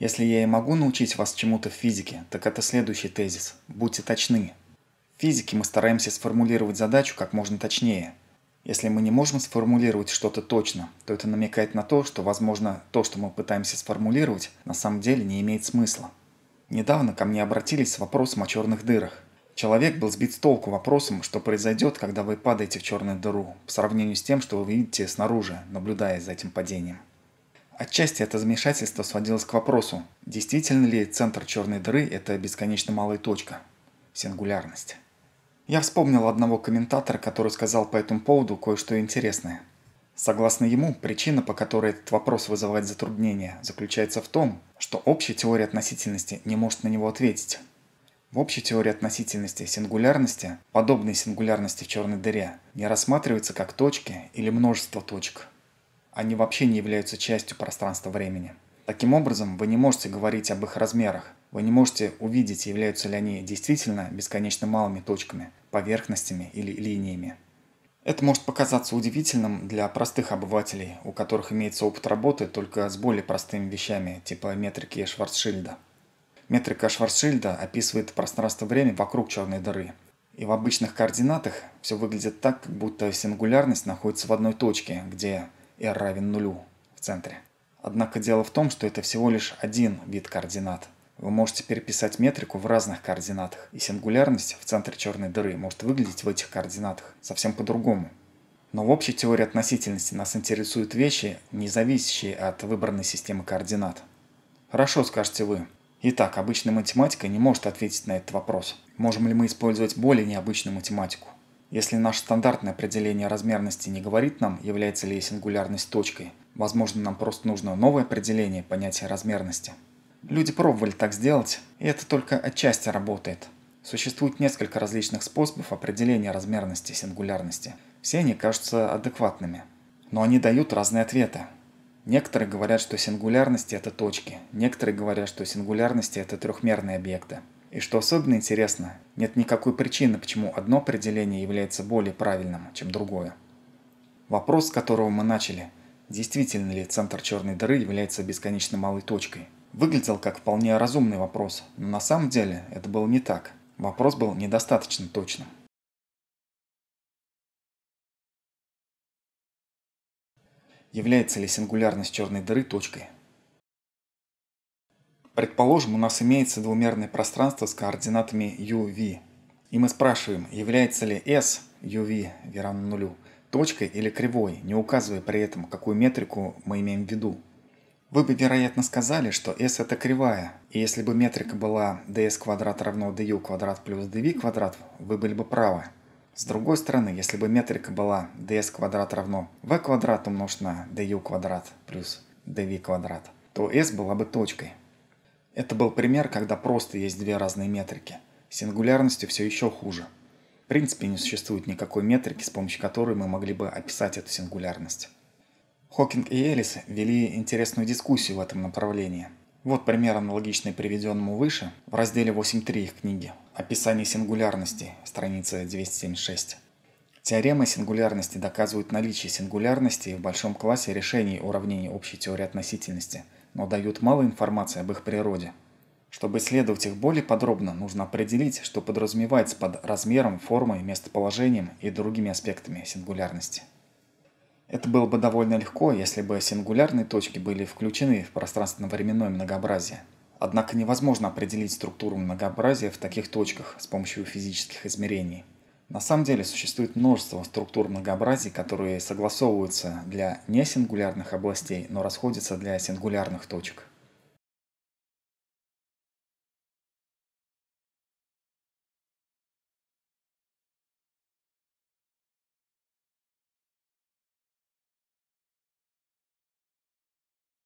Если я и могу научить вас чему-то в физике, так это следующий тезис. Будьте точны. В физике мы стараемся сформулировать задачу как можно точнее. Если мы не можем сформулировать что-то точно, то это намекает на то, что, возможно, то, что мы пытаемся сформулировать, на самом деле не имеет смысла. Недавно ко мне обратились с вопросом о черных дырах. Человек был сбит с толку вопросом, что произойдет, когда вы падаете в черную дыру, по сравнению с тем, что вы видите снаружи, наблюдая за этим падением. Отчасти это замешательство сводилось к вопросу, действительно ли центр черной дыры – это бесконечно малая точка, сингулярность. Я вспомнил одного комментатора, который сказал по этому поводу кое-что интересное. Согласно ему, причина, по которой этот вопрос вызывает затруднения, заключается в том, что общая теория относительности не может на него ответить. В общей теории относительности сингулярности, подобные сингулярности в черной дыре, не рассматриваются как точки или множество точек – они вообще не являются частью пространства-времени. Таким образом, вы не можете говорить об их размерах, вы не можете увидеть, являются ли они действительно бесконечно малыми точками, поверхностями или линиями. Это может показаться удивительным для простых обывателей, у которых имеется опыт работы только с более простыми вещами, типа метрики Шварцшильда. Метрика Шварцшильда описывает пространство-время вокруг черной дыры. И в обычных координатах все выглядит так, как будто сингулярность находится в одной точке, где r равен нулю в центре. Однако дело в том, что это всего лишь один вид координат. Вы можете переписать метрику в разных координатах, и сингулярность в центре черной дыры может выглядеть в этих координатах совсем по-другому. Но в общей теории относительности нас интересуют вещи, не зависящие от выбранной системы координат. Хорошо, скажете вы. Итак, обычная математика не может ответить на этот вопрос. Можем ли мы использовать более необычную математику? Если наше стандартное определение размерности не говорит нам, является ли сингулярность точкой, возможно, нам просто нужно новое определение понятия размерности. Люди пробовали так сделать, и это только отчасти работает. Существует несколько различных способов определения размерности сингулярности. Все они кажутся адекватными, но они дают разные ответы. Некоторые говорят, что сингулярности – это точки, некоторые говорят, что сингулярности – это трехмерные объекты. И что особенно интересно, нет никакой причины, почему одно определение является более правильным, чем другое. Вопрос, с которого мы начали, действительно ли центр черной дыры является бесконечно малой точкой, выглядел как вполне разумный вопрос, но на самом деле это было не так. Вопрос был недостаточно точным. Является ли сингулярность черной дыры точкой? Предположим, у нас имеется двумерное пространство с координатами uv. И мы спрашиваем, является ли S uv равно нулю точкой или кривой, не указывая при этом, какую метрику мы имеем в виду. Вы бы, вероятно, сказали, что S это кривая, и если бы метрика была ds квадрат равно du квадрат плюс dv квадрат, вы были бы правы. С другой стороны, если бы метрика была ds квадрат равно v квадрат умножить на du квадрат плюс dv квадрат, то S была бы точкой. Это был пример, когда просто есть две разные метрики. сингулярностью все еще хуже. В принципе, не существует никакой метрики, с помощью которой мы могли бы описать эту сингулярность. Хокинг и Элис вели интересную дискуссию в этом направлении. Вот пример, аналогичный приведенному выше, в разделе 8.3 их книги «Описание сингулярности», страница 276. Теоремы сингулярности доказывают наличие сингулярности в большом классе решений уравнений общей теории относительности – но дают мало информации об их природе. Чтобы исследовать их более подробно, нужно определить, что подразумевается под размером, формой, местоположением и другими аспектами сингулярности. Это было бы довольно легко, если бы сингулярные точки были включены в пространственно-временное многообразие. Однако невозможно определить структуру многообразия в таких точках с помощью физических измерений – на самом деле существует множество структур многообразий, которые согласовываются для несингулярных областей, но расходятся для сингулярных точек.